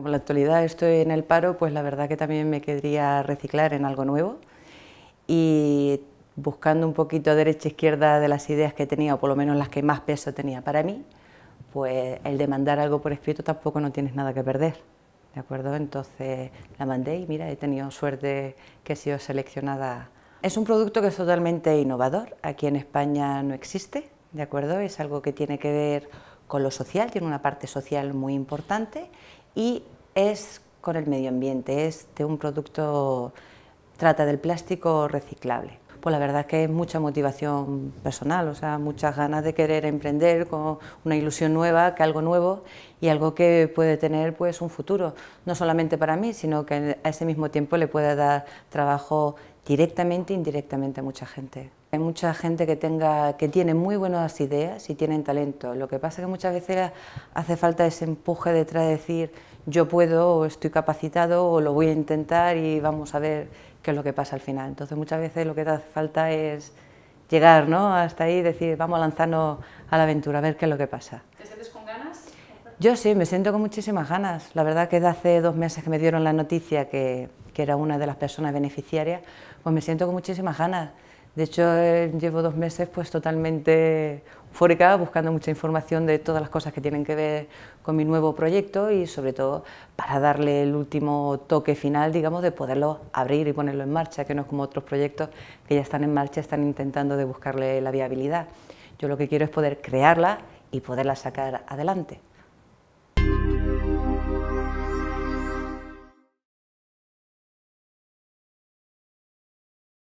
como en la actualidad estoy en el paro, pues la verdad que también me querría reciclar en algo nuevo y buscando un poquito a derecha e izquierda de las ideas que tenía, o por lo menos las que más peso tenía para mí, pues el demandar algo por escrito tampoco no tienes nada que perder. ¿De acuerdo? Entonces la mandé y mira, he tenido suerte que he sido seleccionada. Es un producto que es totalmente innovador, aquí en España no existe, ¿de acuerdo? Es algo que tiene que ver con lo social, tiene una parte social muy importante y es con el medio ambiente, es de un producto, trata del plástico reciclable. Pues la verdad es que es mucha motivación personal, o sea, muchas ganas de querer emprender con una ilusión nueva, que algo nuevo y algo que puede tener pues un futuro, no solamente para mí, sino que a ese mismo tiempo le pueda dar trabajo directamente e indirectamente a mucha gente. Hay mucha gente que, tenga, que tiene muy buenas ideas y tienen talento. Lo que pasa es que muchas veces hace falta ese empuje detrás de decir yo puedo o estoy capacitado o lo voy a intentar y vamos a ver qué es lo que pasa al final. Entonces muchas veces lo que hace falta es llegar ¿no? hasta ahí y decir vamos a lanzarnos a la aventura, a ver qué es lo que pasa. ¿Te sientes con ganas? Yo sí, me siento con muchísimas ganas. La verdad que desde hace dos meses que me dieron la noticia que, que era una de las personas beneficiarias, pues me siento con muchísimas ganas. De hecho, eh, llevo dos meses pues totalmente eufórica, buscando mucha información de todas las cosas que tienen que ver con mi nuevo proyecto y sobre todo para darle el último toque final, digamos, de poderlo abrir y ponerlo en marcha, que no es como otros proyectos que ya están en marcha, están intentando de buscarle la viabilidad. Yo lo que quiero es poder crearla y poderla sacar adelante.